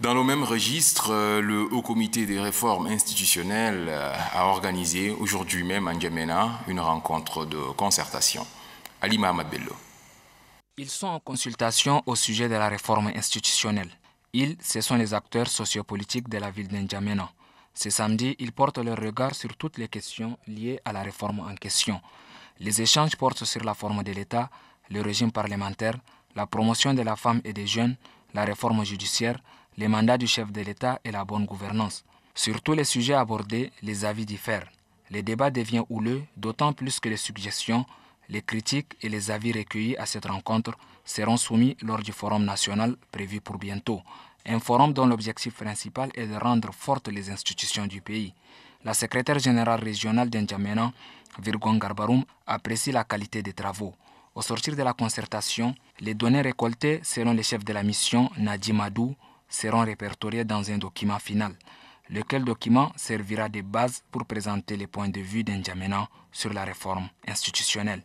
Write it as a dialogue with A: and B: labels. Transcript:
A: Dans le même registre, euh, le Haut Comité des réformes institutionnelles euh, a organisé aujourd'hui même à N'Djamena une rencontre de concertation. Ali Mahamad Bello.
B: Ils sont en consultation au sujet de la réforme institutionnelle. Ils, ce sont les acteurs sociopolitiques de la ville d'Ndjamena. Ce samedi, ils portent leur regard sur toutes les questions liées à la réforme en question. Les échanges portent sur la forme de l'État, le régime parlementaire, la promotion de la femme et des jeunes, la réforme judiciaire, les mandats du chef de l'État et la bonne gouvernance. Sur tous les sujets abordés, les avis diffèrent. Le débat devient houleux, d'autant plus que les suggestions, les critiques et les avis recueillis à cette rencontre seront soumis lors du forum national prévu pour bientôt, un forum dont l'objectif principal est de rendre fortes les institutions du pays. La secrétaire générale régionale d'Indjamena, Virgon Garbarum, apprécie la qualité des travaux. Au sortir de la concertation, les données récoltées seront les chefs de la mission, Nadi Madou, seront répertoriés dans un document final, lequel document servira de base pour présenter les points de vue d'un sur la réforme institutionnelle.